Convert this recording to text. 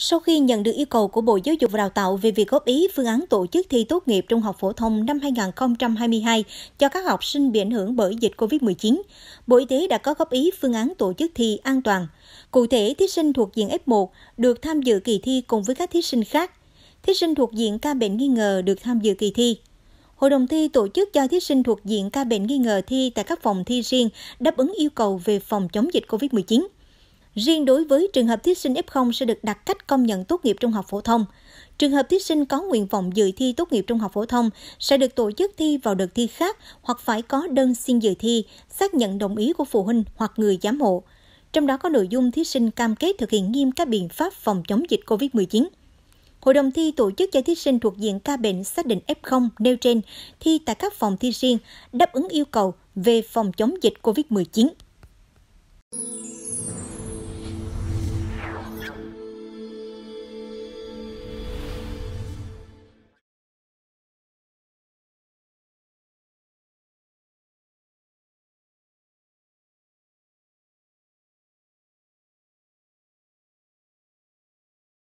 Sau khi nhận được yêu cầu của Bộ Giáo dục và Đào tạo về việc góp ý phương án tổ chức thi tốt nghiệp trung học phổ thông năm 2022 cho các học sinh bị ảnh hưởng bởi dịch COVID-19, Bộ Y tế đã có góp ý phương án tổ chức thi an toàn. Cụ thể, thí sinh thuộc diện F1 được tham dự kỳ thi cùng với các thí sinh khác. Thí sinh thuộc diện ca bệnh nghi ngờ được tham dự kỳ thi. Hội đồng thi tổ chức cho thí sinh thuộc diện ca bệnh nghi ngờ thi tại các phòng thi riêng đáp ứng yêu cầu về phòng chống dịch COVID-19. Riêng đối với trường hợp thí sinh F0 sẽ được đặt cách công nhận tốt nghiệp trung học phổ thông. Trường hợp thí sinh có nguyện vọng dự thi tốt nghiệp trung học phổ thông sẽ được tổ chức thi vào đợt thi khác hoặc phải có đơn xin dự thi, xác nhận đồng ý của phụ huynh hoặc người giám hộ. Trong đó có nội dung thí sinh cam kết thực hiện nghiêm các biện pháp phòng chống dịch COVID-19. Hội đồng thi tổ chức cho thí sinh thuộc diện ca bệnh xác định F0 nêu trên thi tại các phòng thi riêng, đáp ứng yêu cầu về phòng chống dịch COVID-19.